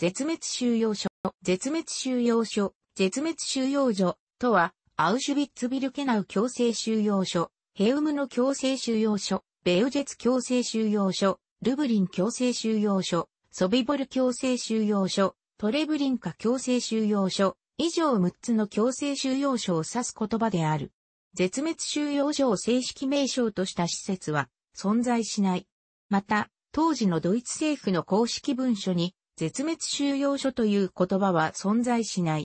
絶滅収容所、絶滅収容所、絶滅収容所とは、アウシュビッツビルケナウ強制収容所、ヘウムの強制収容所、ベウジェツ強制収容所、ルブリン強制収容所、ソビボル強制収容所、トレブリンカ強制収容所、以上6つの強制収容所を指す言葉である。絶滅収容所を正式名称とした施設は存在しない。また、当時のドイツ政府の公式文書に絶滅収容所という言葉は存在しない。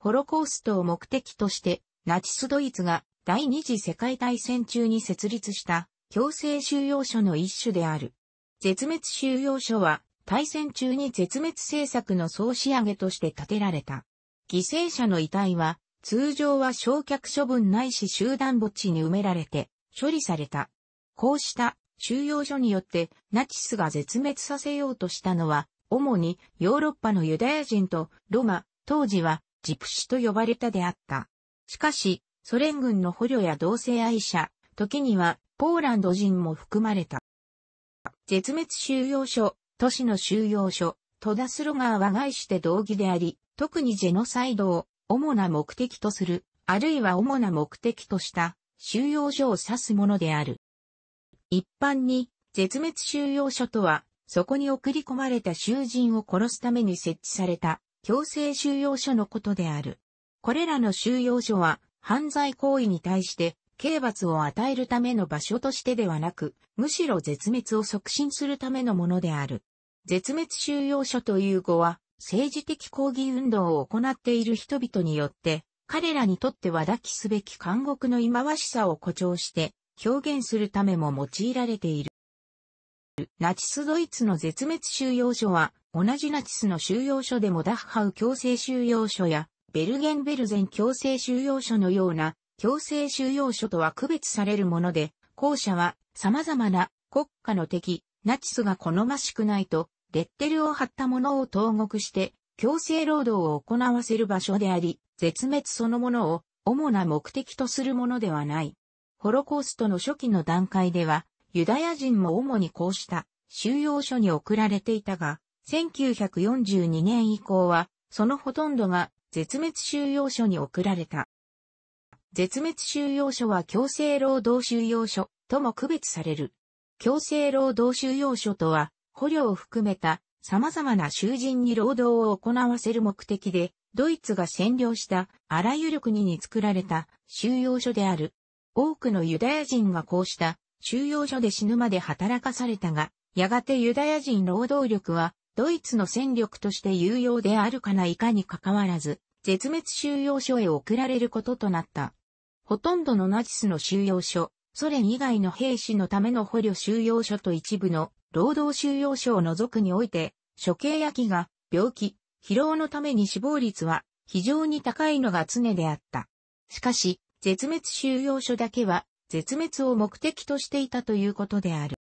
ホロコーストを目的として、ナチスドイツが第二次世界大戦中に設立した強制収容所の一種である。絶滅収容所は大戦中に絶滅政策の総仕上げとして建てられた。犠牲者の遺体は通常は焼却処分ないし集団墓地に埋められて処理された。こうした収容所によってナチスが絶滅させようとしたのは、主にヨーロッパのユダヤ人とロマ、当時はジプシと呼ばれたであった。しかし、ソ連軍の捕虜や同性愛者、時にはポーランド人も含まれた。絶滅収容所、都市の収容所、戸田スロガーは外して同義であり、特にジェノサイドを主な目的とする、あるいは主な目的とした収容所を指すものである。一般に、絶滅収容所とは、そこに送り込まれた囚人を殺すために設置された強制収容所のことである。これらの収容所は犯罪行為に対して刑罰を与えるための場所としてではなく、むしろ絶滅を促進するためのものである。絶滅収容所という語は、政治的抗議運動を行っている人々によって、彼らにとっては抱きすべき監獄の忌まわしさを誇張して、表現するためも用いられている。ナチスドイツの絶滅収容所は、同じナチスの収容所でもダッハウ強制収容所や、ベルゲンベルゼン強制収容所のような、強制収容所とは区別されるもので、後者は様々な国家の敵、ナチスが好ましくないと、レッテルを貼ったものを投獄して、強制労働を行わせる場所であり、絶滅そのものを主な目的とするものではない。ホロコーストの初期の段階では、ユダヤ人も主にこうした収容所に送られていたが、1942年以降は、そのほとんどが絶滅収容所に送られた。絶滅収容所は強制労働収容所とも区別される。強制労働収容所とは、捕虜を含めた様々な囚人に労働を行わせる目的で、ドイツが占領したあらゆる国に作られた収容所である。多くのユダヤ人がこうした収容所で死ぬまで働かされたが、やがてユダヤ人労働力はドイツの戦力として有用であるかないかにかかわらず、絶滅収容所へ送られることとなった。ほとんどのナチスの収容所、ソ連以外の兵士のための捕虜収容所と一部の労働収容所を除くにおいて、処刑や飢餓、病気、疲労のために死亡率は非常に高いのが常であった。しかし、絶滅収容所だけは絶滅を目的としていたということである。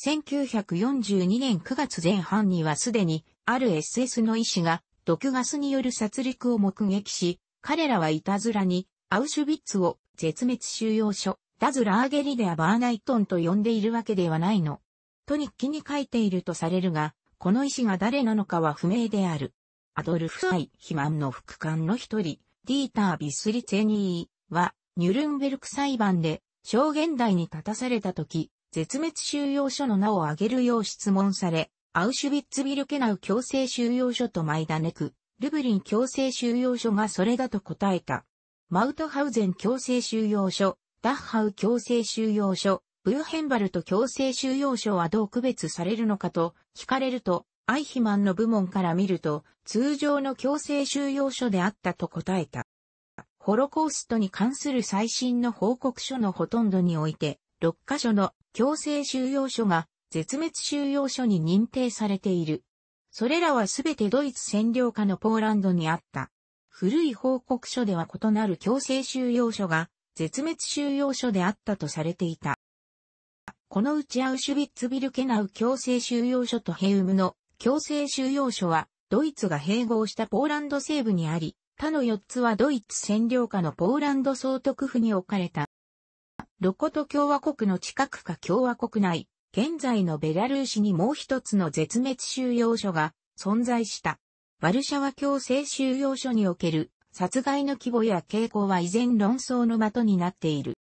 1942年9月前半にはすでにある SS の医師が毒ガスによる殺戮を目撃し、彼らはいたずらにアウシュビッツを絶滅収容所、ダズラーゲリデア・バーナイトンと呼んでいるわけではないの。と日記に書いているとされるが、この医師が誰なのかは不明である。アドルフ・サイ・ヒマンの副官の一人、ディーター・ビスリツェニー。は、ニュルンベルク裁判で、証言台に立たされた時、絶滅収容所の名を挙げるよう質問され、アウシュビッツビルケナウ強制収容所とマイダネク、ルブリン強制収容所がそれだと答えた。マウトハウゼン強制収容所、ダッハウ強制収容所、ブーヘンバルト強制収容所はどう区別されるのかと聞かれると、アイヒマンの部門から見ると、通常の強制収容所であったと答えた。ホロコーストに関する最新の報告書のほとんどにおいて、6カ所の強制収容所が絶滅収容所に認定されている。それらはすべてドイツ占領下のポーランドにあった。古い報告書では異なる強制収容所が絶滅収容所であったとされていた。このうちアウシュビッツビルケナウ強制収容所とヘウムの強制収容所はドイツが併合したポーランド西部にあり、他の4つはドイツ占領下のポーランド総督府に置かれた。ロコト共和国の近くか共和国内、現在のベラルーシにもう一つの絶滅収容所が存在した。ワルシャワ強制収容所における殺害の規模や傾向は依然論争の的になっている。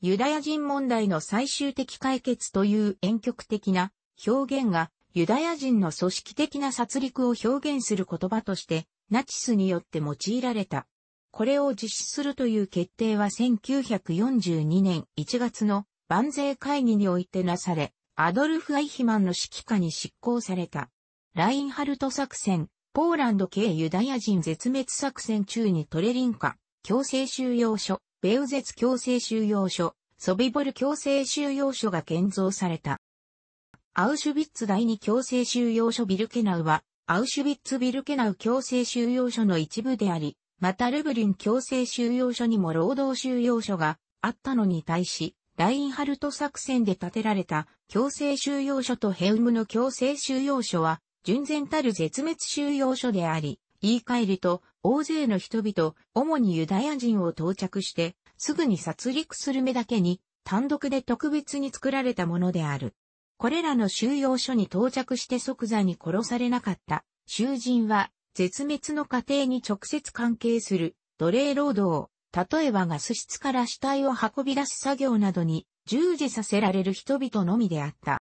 ユダヤ人問題の最終的解決という婉曲的な表現がユダヤ人の組織的な殺戮を表現する言葉としてナチスによって用いられた。これを実施するという決定は1942年1月の万税会議においてなされ、アドルフ・アイヒマンの指揮下に執行された。ラインハルト作戦、ポーランド系ユダヤ人絶滅作戦中にトレリンカ、強制収容所、ベウゼツ強制収容所、ソビボル強制収容所が建造された。アウシュビッツ第二強制収容所ビルケナウは、アウシュビッツビルケナウ強制収容所の一部であり、またルブリン強制収容所にも労働収容所があったのに対し、ラインハルト作戦で建てられた強制収容所とヘウムの強制収容所は、純然たる絶滅収容所であり、言い換えると、大勢の人々、主にユダヤ人を到着して、すぐに殺戮する目だけに、単独で特別に作られたものである。これらの収容所に到着して即座に殺されなかった囚人は絶滅の過程に直接関係する奴隷労働、例えばガス室から死体を運び出す作業などに従事させられる人々のみであった。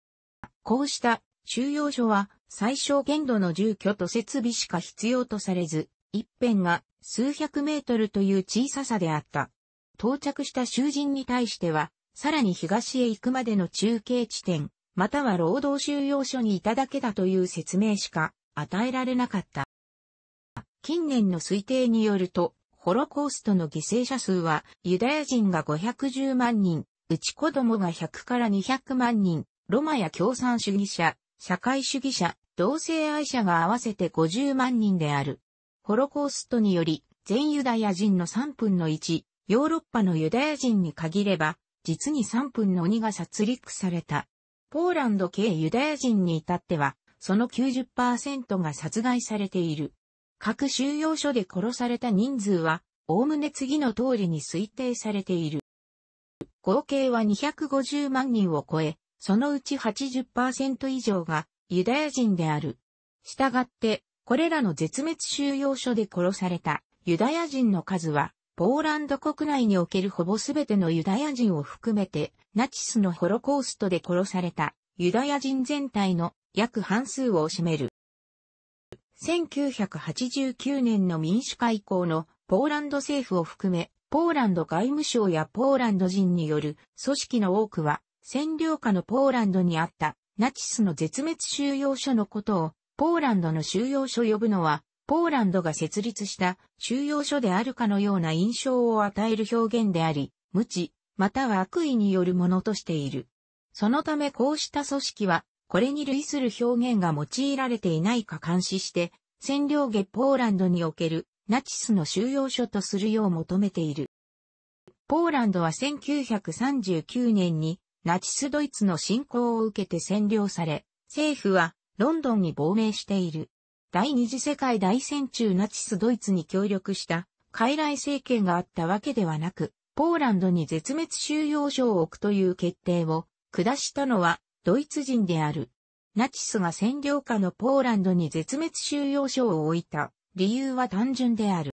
こうした収容所は最小限度の住居と設備しか必要とされず、一辺が数百メートルという小ささであった。到着した囚人に対しては、さらに東へ行くまでの中継地点、または労働収容所にいただけだという説明しか与えられなかった。近年の推定によると、ホロコーストの犠牲者数はユダヤ人が510万人、うち子供が100から200万人、ロマや共産主義者、社会主義者、同性愛者が合わせて50万人である。ホロコーストにより、全ユダヤ人の3分の1、ヨーロッパのユダヤ人に限れば、実に3分の2が殺戮された。ポーランド系ユダヤ人に至っては、その90%が殺害されている。各収容所で殺された人数は、おおむね次の通りに推定されている。合計は250万人を超え、そのうち80%以上がユダヤ人である。したがって、これらの絶滅収容所で殺されたユダヤ人の数は、ポーランド国内におけるほぼすべてのユダヤ人を含めてナチスのホロコーストで殺されたユダヤ人全体の約半数を占める。1989年の民主化以降のポーランド政府を含め、ポーランド外務省やポーランド人による組織の多くは、占領下のポーランドにあったナチスの絶滅収容所のことを、ポーランドの収容所呼ぶのは、ポーランドが設立した収容所であるかのような印象を与える表現であり、無知、または悪意によるものとしている。そのためこうした組織は、これに類する表現が用いられていないか監視して、占領下ポーランドにおけるナチスの収容所とするよう求めている。ポーランドは1939年にナチスドイツの侵攻を受けて占領され、政府はロンドンに亡命している。第二次世界大戦中ナチスドイツに協力した傀儡政権があったわけではなく、ポーランドに絶滅収容所を置くという決定を下したのはドイツ人である。ナチスが占領下のポーランドに絶滅収容所を置いた理由は単純である。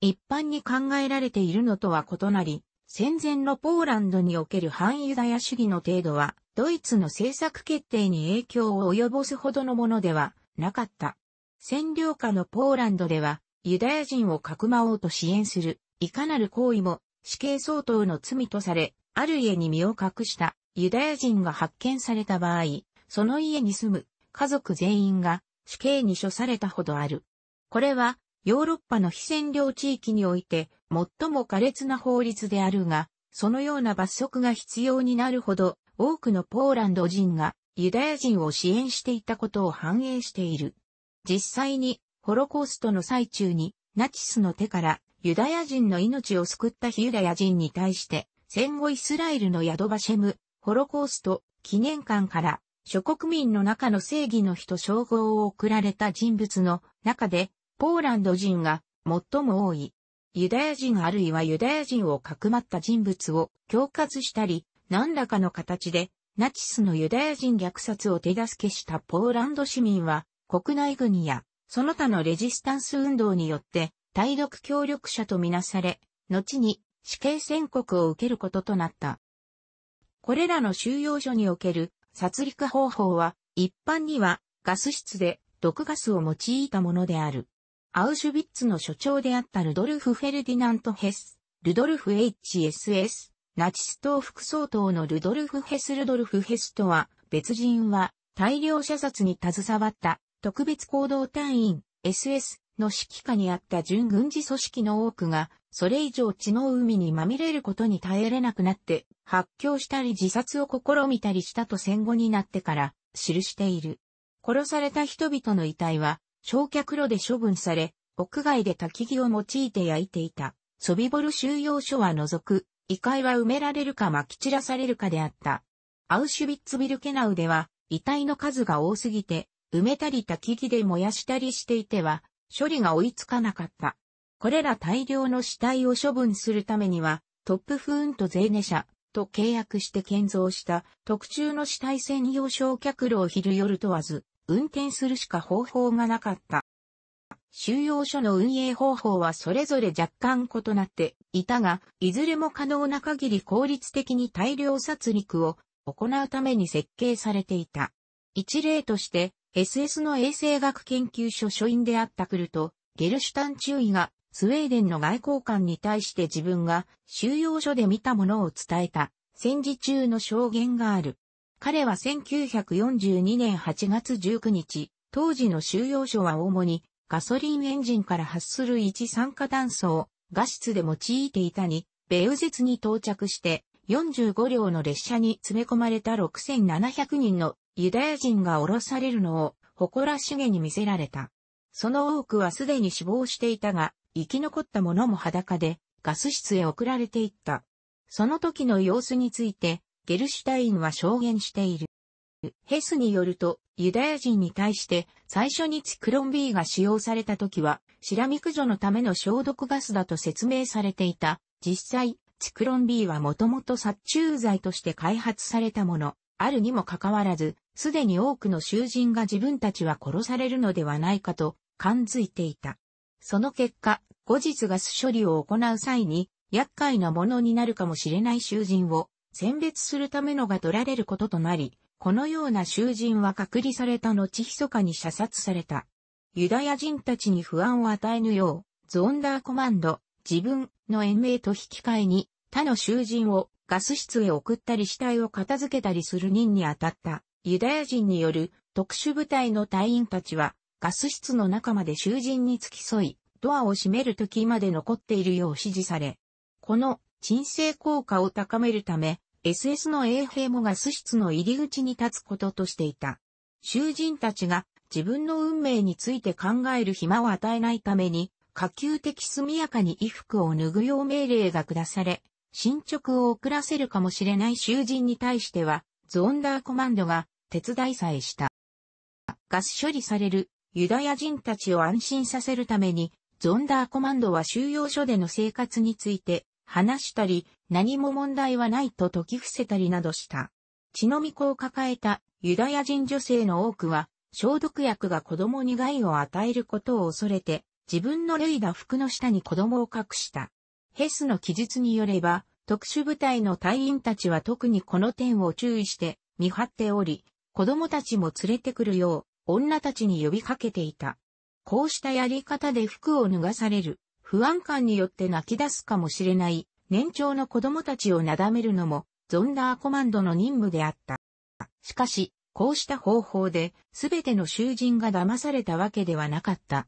一般に考えられているのとは異なり、戦前のポーランドにおける反ユダヤ主義の程度は、ドイツの政策決定に影響を及ぼすほどのものではなかった。占領下のポーランドでは、ユダヤ人をかくまおうと支援するいかなる行為も死刑相当の罪とされ、ある家に身を隠したユダヤ人が発見された場合、その家に住む家族全員が死刑に処されたほどある。これはヨーロッパの非占領地域において最も苛烈な法律であるが、そのような罰則が必要になるほど多くのポーランド人がユダヤ人を支援していたことを反映している。実際にホロコーストの最中にナチスの手からユダヤ人の命を救ったヒユダヤ人に対して、戦後イスラエルのヤドバシェム、ホロコースト、記念館から、諸国民の中の正義の人称号を贈られた人物の中で、ポーランド人が最も多い。ユダヤ人あるいはユダヤ人をかくまった人物を恐喝したり、何らかの形でナチスのユダヤ人虐殺を手助けしたポーランド市民は、国内軍やその他のレジスタンス運動によって対独協力者とみなされ、後に死刑宣告を受けることとなった。これらの収容所における殺戮方法は、一般にはガス室で毒ガスを用いたものである。アウシュビッツの所長であったルドルフ・フェルディナント・ヘス、ルドルフ HSS、ナチス党副総統のルドルフ・ヘス・ルドルフ・ヘスとは、別人は大量射殺に携わった特別行動隊員 SS の指揮下にあった準軍事組織の多くが、それ以上血の海にまみれることに耐えれなくなって、発狂したり自殺を試みたりしたと戦後になってから、記している。殺された人々の遺体は、焼却炉で処分され、屋外で焚き木を用いて焼いていた。ソビボル収容所は除く、遺骸は埋められるか撒き散らされるかであった。アウシュビッツビルケナウでは、遺体の数が多すぎて、埋めたり焚き木で燃やしたりしていては、処理が追いつかなかった。これら大量の死体を処分するためには、トップフーンと税ネ社と契約して建造した特注の死体専用焼却炉を昼夜問わず、運転するしか方法がなかった。収容所の運営方法はそれぞれ若干異なっていたが、いずれも可能な限り効率的に大量殺戮を行うために設計されていた。一例として、SS の衛生学研究所所員であったクルト、ゲルシュタン中尉が、スウェーデンの外交官に対して自分が収容所で見たものを伝えた戦時中の証言がある。彼は1942年8月19日、当時の収容所は主にガソリンエンジンから発する一酸化炭素を画質で用いていたに、ベウゼツに到着して45両の列車に詰め込まれた6700人のユダヤ人が降ろされるのを誇らしげに見せられた。その多くはすでに死亡していたが、生き残った者も裸でガス室へ送られていった。その時の様子について、ゲルシュタインは証言している。ヘスによると、ユダヤ人に対して最初にツクロン B が使用された時は、シラミ駆除のための消毒ガスだと説明されていた。実際、ツクロン B はもともと殺虫剤として開発されたもの、あるにもかかわらず、すでに多くの囚人が自分たちは殺されるのではないかと感づいていた。その結果、後日ガス処理を行う際に、厄介なものになるかもしれない囚人を選別するためのが取られることとなり、このような囚人は隔離された後密かに射殺された。ユダヤ人たちに不安を与えぬよう、ゾンダーコマンド、自分の延命と引き換えに他の囚人をガス室へ送ったり死体を片付けたりする任に当たった。ユダヤ人による特殊部隊の隊員たちはガス室の中まで囚人に付き添い、ドアを閉める時まで残っているよう指示され、この鎮静効果を高めるため、SS の衛兵もガス室の入り口に立つこととしていた。囚人たちが自分の運命について考える暇を与えないために、可及的速やかに衣服を脱ぐよう命令が下され、進捗を遅らせるかもしれない囚人に対しては、ゾンダーコマンドが手伝いさえした。ガス処理されるユダヤ人たちを安心させるために、ゾンダーコマンドは収容所での生活について話したり、何も問題はないと解き伏せたりなどした。血のみ子を抱えたユダヤ人女性の多くは、消毒薬が子供に害を与えることを恐れて、自分の脱いだ服の下に子供を隠した。ヘスの記述によれば、特殊部隊の隊員たちは特にこの点を注意して見張っており、子供たちも連れてくるよう、女たちに呼びかけていた。こうしたやり方で服を脱がされる、不安感によって泣き出すかもしれない年長の子供たちをなだめるのもゾンダーコマンドの任務であった。しかし、こうした方法ですべての囚人が騙されたわけではなかった。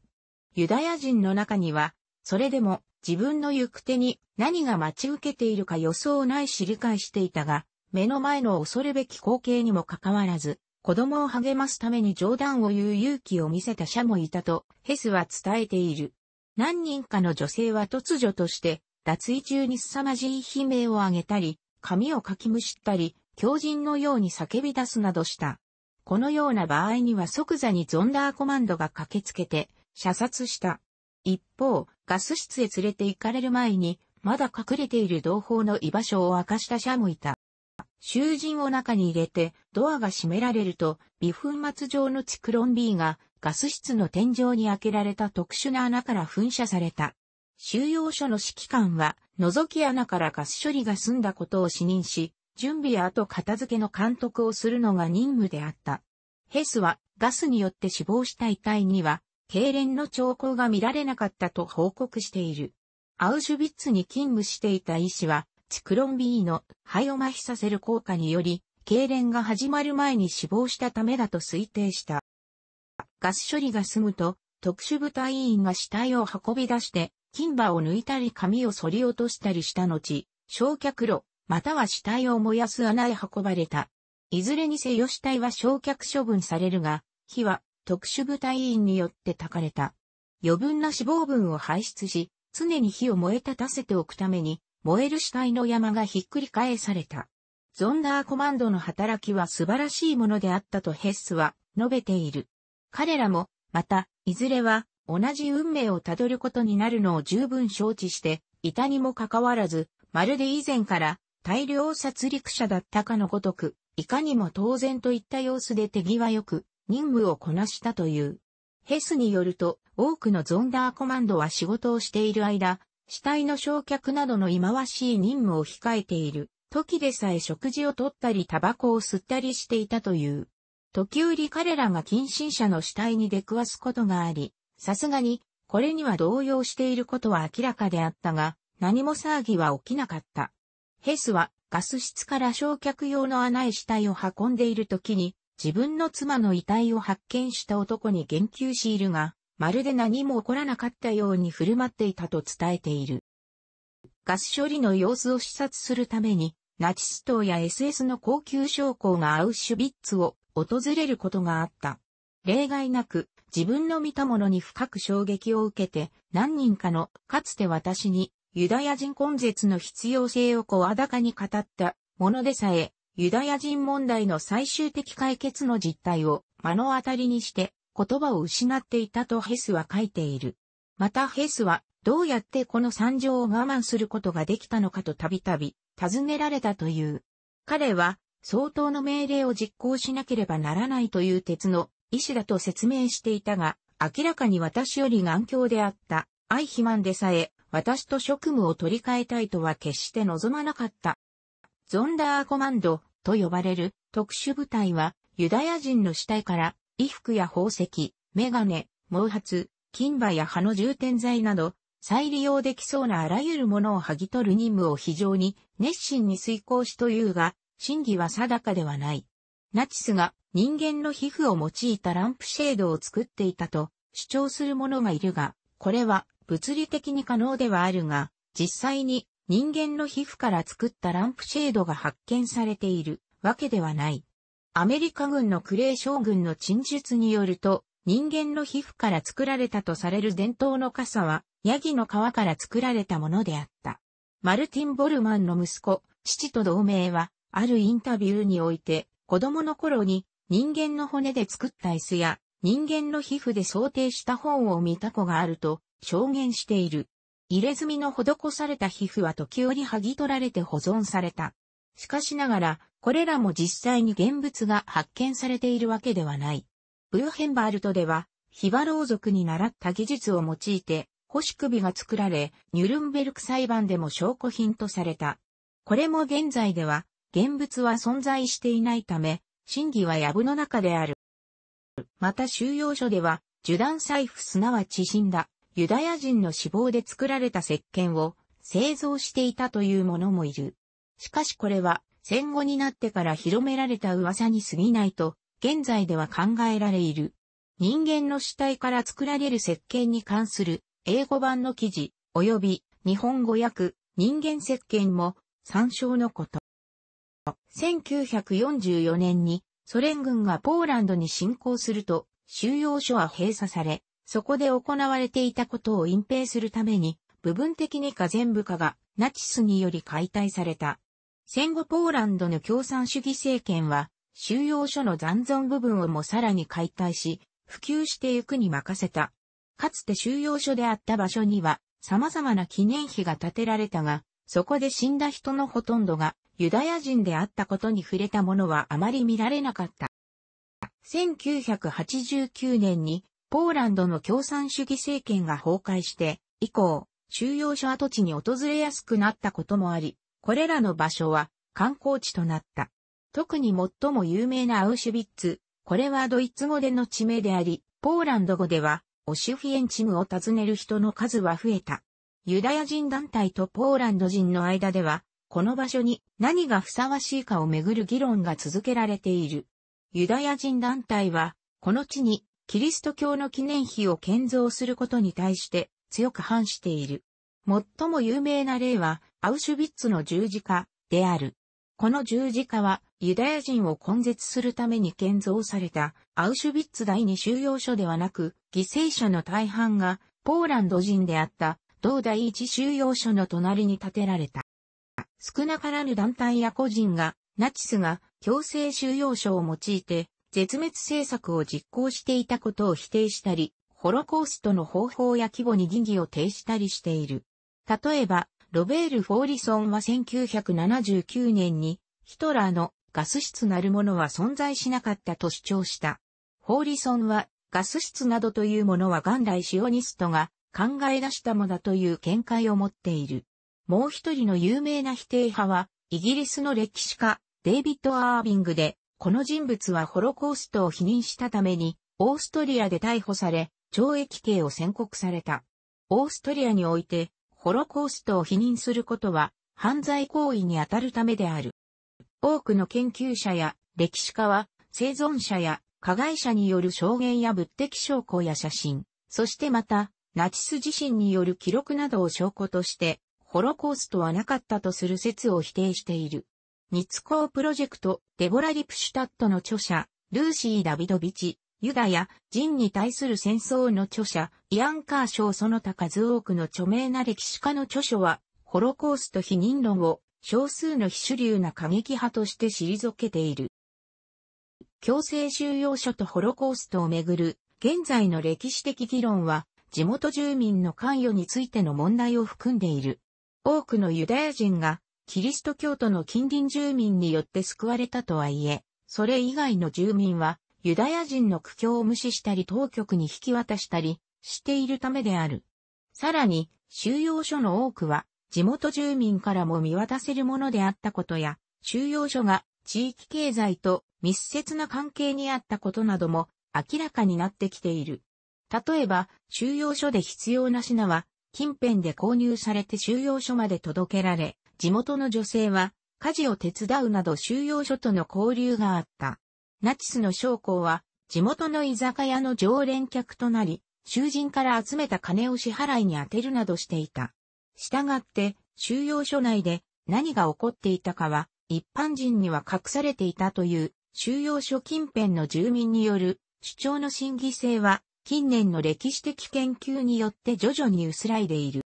ユダヤ人の中には、それでも自分の行く手に何が待ち受けているか予想ないし理解していたが、目の前の恐るべき光景にもかかわらず、子供を励ますために冗談を言う勇気を見せた者もいたと、ヘスは伝えている。何人かの女性は突如として、脱衣中に凄まじい悲鳴を上げたり、髪をかきむしったり、狂人のように叫び出すなどした。このような場合には即座にゾンダーコマンドが駆けつけて、射殺した。一方、ガス室へ連れて行かれる前に、まだ隠れている同胞の居場所を明かした者もいた。囚人を中に入れて、ドアが閉められると、微粉末状のチクロン B がガス室の天井に開けられた特殊な穴から噴射された。収容所の指揮官は、覗き穴からガス処理が済んだことを視認し、準備や後片付けの監督をするのが任務であった。ヘスは、ガスによって死亡した遺体には、痙攣の兆候が見られなかったと報告している。アウシュビッツに勤務していた医師は、チクロンビーの肺を麻痺させる効果により、痙攣が始まる前に死亡したためだと推定した。ガス処理が済むと、特殊部隊員が死体を運び出して、金歯を抜いたり髪を反り落としたりした後、焼却炉、または死体を燃やす穴へ運ばれた。いずれにせよ死体は焼却処分されるが、火は特殊部隊員によって焚かれた。余分な脂肪分を排出し、常に火を燃え立たせておくために、燃える死体の山がひっくり返された。ゾンダーコマンドの働きは素晴らしいものであったとヘッスは述べている。彼らも、また、いずれは同じ運命をたどることになるのを十分承知して、いたにもかかわらず、まるで以前から大量殺戮者だったかのごとく、いかにも当然といった様子で手際よく任務をこなしたという。ヘスによると、多くのゾンダーコマンドは仕事をしている間、死体の焼却などの忌まわしい任務を控えている。時でさえ食事をとったりタバコを吸ったりしていたという。時折彼らが近親者の死体に出くわすことがあり、さすがに、これには動揺していることは明らかであったが、何も騒ぎは起きなかった。ヘスはガス室から焼却用の穴へ死体を運んでいる時に、自分の妻の遺体を発見した男に言及しいるが、まるで何も起こらなかったように振る舞っていたと伝えている。ガス処理の様子を視察するために、ナチス党や SS の高級将校がアウシュビッツを訪れることがあった。例外なく、自分の見たものに深く衝撃を受けて、何人かの、かつて私に、ユダヤ人根絶の必要性を声高に語ったものでさえ、ユダヤ人問題の最終的解決の実態を目の当たりにして、言葉を失っていたとヘスは書いている。またヘスは、どうやってこの惨状を我慢することができたのかとたびたび尋ねられたという。彼は、相当の命令を実行しなければならないという鉄の意志だと説明していたが、明らかに私より頑強であった、アイヒマンでさえ、私と職務を取り替えたいとは決して望まなかった。ゾンダーコマンドと呼ばれる特殊部隊は、ユダヤ人の死体から衣服や宝石、メガネ、毛髪、金歯や歯の充填剤など、再利用できそうなあらゆるものを剥ぎ取る任務を非常に熱心に遂行しというが、真偽は定かではない。ナチスが人間の皮膚を用いたランプシェードを作っていたと主張する者がいるが、これは物理的に可能ではあるが、実際に人間の皮膚から作ったランプシェードが発見されているわけではない。アメリカ軍のクレー将軍の陳述によると、人間の皮膚から作られたとされる伝統の傘は、ヤギの皮から作られたものであった。マルティン・ボルマンの息子、父と同盟は、あるインタビューにおいて、子供の頃に人間の骨で作った椅子や人間の皮膚で想定した本を見た子があると証言している。入れ墨の施された皮膚は時折剥ぎ取られて保存された。しかしながら、これらも実際に現物が発見されているわけではない。ブルヘンバルトでは、ヒバロー族に習った技術を用いて、星首が作られ、ニュルンベルク裁判でも証拠品とされた。これも現在では、現物は存在していないため、真偽は藪の中である。また収容所では、受断財布すなわち死んだ、ユダヤ人の死亡で作られた石鹸を製造していたというものもいる。しかしこれは戦後になってから広められた噂に過ぎないと、現在では考えられいる。人間の主体から作られる石鹸に関する英語版の記事、及び日本語訳、人間石鹸も参照のこと。1944年にソ連軍がポーランドに侵攻すると収容所は閉鎖され、そこで行われていたことを隠蔽するために部分的にか全部かがナチスにより解体された。戦後ポーランドの共産主義政権は、収容所の残存部分をもさらに解体し、普及してゆくに任せた。かつて収容所であった場所には、様々な記念碑が建てられたが、そこで死んだ人のほとんどがユダヤ人であったことに触れたものはあまり見られなかった。1989年にポーランドの共産主義政権が崩壊して以降、収容所跡地に訪れやすくなったこともあり、これらの場所は観光地となった。特に最も有名なアウシュビッツ、これはドイツ語での地名であり、ポーランド語では、オシュフィエンチムを訪ねる人の数は増えた。ユダヤ人団体とポーランド人の間では、この場所に何がふさわしいかをめぐる議論が続けられている。ユダヤ人団体は、この地にキリスト教の記念碑を建造することに対して強く反している。最も有名な例は、アウシュビッツの十字架である。この十字架は、ユダヤ人を根絶するために建造された、アウシュビッツ第二収容所ではなく、犠牲者の大半が、ポーランド人であった、同第一収容所の隣に建てられた。少なからぬ団体や個人が、ナチスが強制収容所を用いて、絶滅政策を実行していたことを否定したり、ホロコーストの方法や規模に疑義を呈したりしている。例えば、ロベール・フォーリソンは1979年に、ヒトラーのガス室なるものは存在しなかったと主張した。フォーリソンは、ガス室などというものは元来シオニストが考え出したものだという見解を持っている。もう一人の有名な否定派は、イギリスの歴史家、デイビッド・アービングで、この人物はホロコーストを否認したために、オーストリアで逮捕され、懲役刑を宣告された。オーストリアにおいて、ホロコーストを否認することは犯罪行為にあたるためである。多くの研究者や歴史家は生存者や加害者による証言や物的証拠や写真、そしてまた、ナチス自身による記録などを証拠として、ホロコーストはなかったとする説を否定している。ニツコープロジェクト、デボラ・リプシュタットの著者、ルーシー・ダビドビチ、ユダヤ、人に対する戦争の著者、イアン・カーショーその他数多くの著名な歴史家の著書は、ホロコースト否認論を少数の非主流な過激派として退けている。強制収容所とホロコーストをめぐる現在の歴史的議論は地元住民の関与についての問題を含んでいる。多くのユダヤ人がキリスト教徒の近隣住民によって救われたとはいえ、それ以外の住民はユダヤ人の苦境を無視したり当局に引き渡したりしているためである。さらに、収容所の多くは地元住民からも見渡せるものであったことや、収容所が地域経済と密接な関係にあったことなども明らかになってきている。例えば、収容所で必要な品は、近辺で購入されて収容所まで届けられ、地元の女性は家事を手伝うなど収容所との交流があった。ナチスの将校は、地元の居酒屋の常連客となり、囚人から集めた金を支払いに充てるなどしていた。従って、収容所内で何が起こっていたかは、一般人には隠されていたという、収容所近辺の住民による主張の審議性は、近年の歴史的研究によって徐々に薄らいでいる。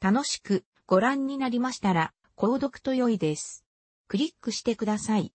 楽しくご覧になりましたら、購読と良いです。クリックしてください。